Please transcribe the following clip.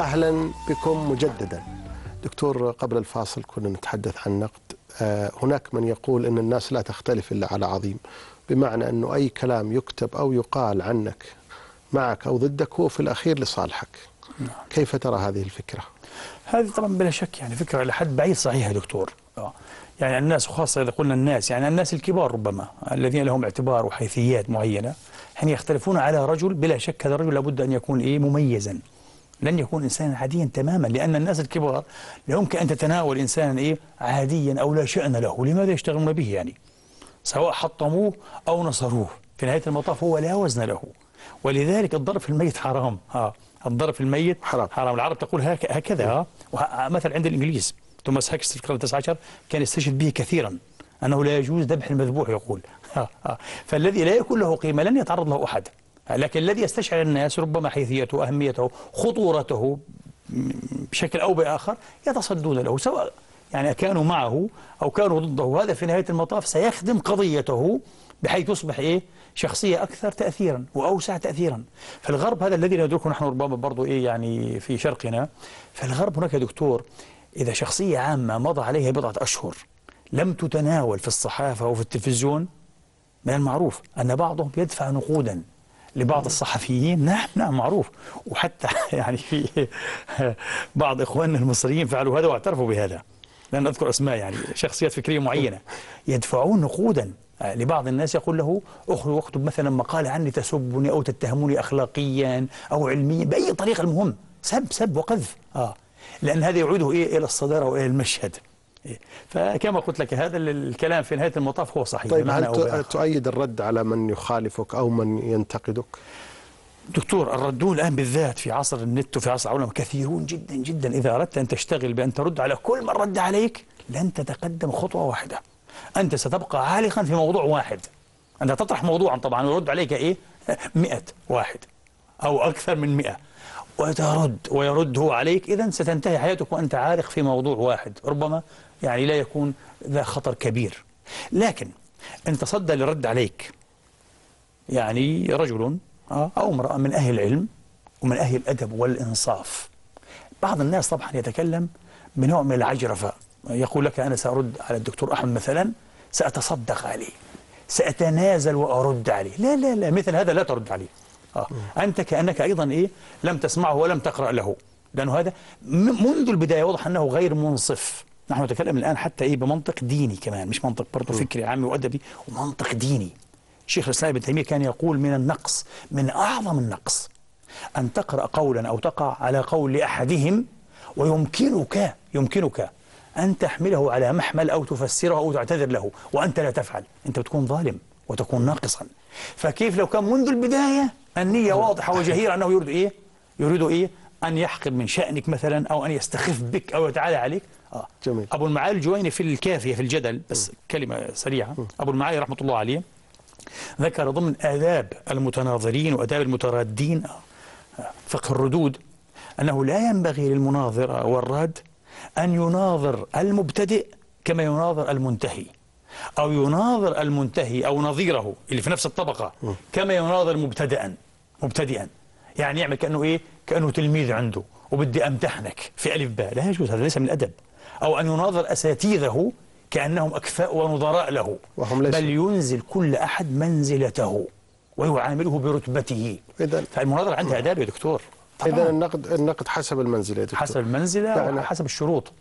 أهلا بكم مجددا دكتور قبل الفاصل كنا نتحدث عن نقد آه، هناك من يقول أن الناس لا تختلف إلا على عظيم بمعنى أنه أي كلام يكتب أو يقال عنك معك أو ضدك هو في الأخير لصالحك نعم. كيف ترى هذه الفكرة؟ هذه طبعا بلا شك يعني فكرة لحد حد بعيد صحيحة دكتور آه، يعني الناس وخاصة إذا قلنا الناس يعني الناس الكبار ربما الذين لهم اعتبار وحيثيات معينة حين يختلفون على رجل بلا شك هذا الرجل لابد أن يكون إيه مميزا لن يكون إنسانا عاديا تماما لأن الناس الكبار لا يمكن أن تتناول إنسانا إيه عاديا أو لا شأن له لماذا يشتغلون به يعني سواء حطموه أو نصروه في نهاية المطاف هو لا وزن له ولذلك الضرب في الميت حرام ها الضرب في الميت حرام حرام العرب تقول هك هكذا ها مثل عند الإنجليز توماس هاكس في القرن التاسع عشر كان يستشهد به كثيرا أنه لا يجوز ذبح المذبوح يقول ها ها فالذي لا يكون له قيمة لن يتعرض له أحد لكن الذي يستشعر الناس ربما حيثيته أهميته خطورته بشكل أو بآخر يتصدون له سواء يعني كانوا معه أو كانوا ضده هذا في نهاية المطاف سيخدم قضيته بحيث يصبح إيه شخصية أكثر تأثيرا وأوسع تأثيرا فالغرب هذا الذي ندركه نحن ربما برضو إيه يعني في شرقنا فالغرب هناك دكتور إذا شخصية عامة مضى عليها بضعة أشهر لم تتناول في الصحافة أو في التلفزيون من المعروف أن بعضهم يدفع نقودا لبعض الصحفيين نعم نعم معروف وحتى يعني في بعض اخواننا المصريين فعلوا هذا واعترفوا بهذا لن اذكر اسماء يعني شخصيات فكريه معينه يدفعون نقودا لبعض الناس يقول له اخرج واكتب مثلا مقال عني تسبني او تتهمني اخلاقيا او علميا باي طريقه المهم سب سب وقذف اه لان هذا يعيده ايه الى الصداره والى المشهد فكما قلت لك هذا الكلام في نهاية المطاف هو صحيح طيب هل تؤيد الرد على من يخالفك أو من ينتقدك؟ دكتور الردون الآن بالذات في عصر النت وفي عصر العولمة كثيرون جدا جدا إذا أردت أن تشتغل بأن ترد على كل من رد عليك لن تتقدم خطوة واحدة أنت ستبقى عالقا في موضوع واحد أنت تطرح موضوعا طبعا ويرد عليك إيه؟ مئة واحد أو أكثر من مئة وترد ويرد هو عليك إذا ستنتهي حياتك وأنت عارق في موضوع واحد ربما يعني لا يكون ذا خطر كبير لكن أن تصدى للرد عليك يعني رجل آه، أو امرأة من أهل العلم ومن أهل الأدب والإنصاف بعض الناس طبعا يتكلم بنوع من العجرفة يقول لك أنا سأرد على الدكتور أحمد مثلا سأتصدق عليه سأتنازل وأرد عليه لا لا لا مثل هذا لا ترد عليه آه. أنت كأنك أيضا إيه لم تسمعه ولم تقرأ له لأنه هذا منذ البداية واضح أنه غير منصف نحن نتكلم الآن حتى إيه بمنطق ديني كمان مش منطق برضه فكري عامي وأدبي ومنطق ديني شيخ الإسلام ابن تيمية كان يقول من النقص من أعظم النقص أن تقرأ قولا أو تقع على قول أحدهم ويمكنك يمكنك أن تحمله على محمل أو تفسره أو تعتذر له وأنت لا تفعل أنت بتكون ظالم وتكون ناقصا فكيف لو كان منذ البداية النية واضحة وجهيرة أنه يريد إيه يريد إيه أن يحقب من شأنك مثلا أو أن يستخف بك أو يتعالى عليك آه. جميل. أبو المعالي الجويني في الكافية في الجدل بس م. كلمة سريعة م. أبو المعالي رحمة الله عليه ذكر ضمن آداب المتناظرين وآداب المترادين آه، فقه الردود أنه لا ينبغي للمناظر والراد أن يناظر المبتدئ كما يناظر المنتهي أو يناظر المنتهي أو نظيره اللي في نفس الطبقة كما يناظر مبتدئا مبتدئا يعني يعمل كانه ايه كانه تلميذ عنده وبدي امتحنك في الف باء لا يجوز هذا ليس من الادب او ان يناظر اساتيذه كانهم اكفاء ونظراء له وهم ليسوا. بل ينزل كل احد منزلته ويعامله برتبته اذا فالمناظره عندها اداب يا دكتور اذا النقد النقد حسب المنزله يا دكتور حسب المنزله يعني حسب الشروط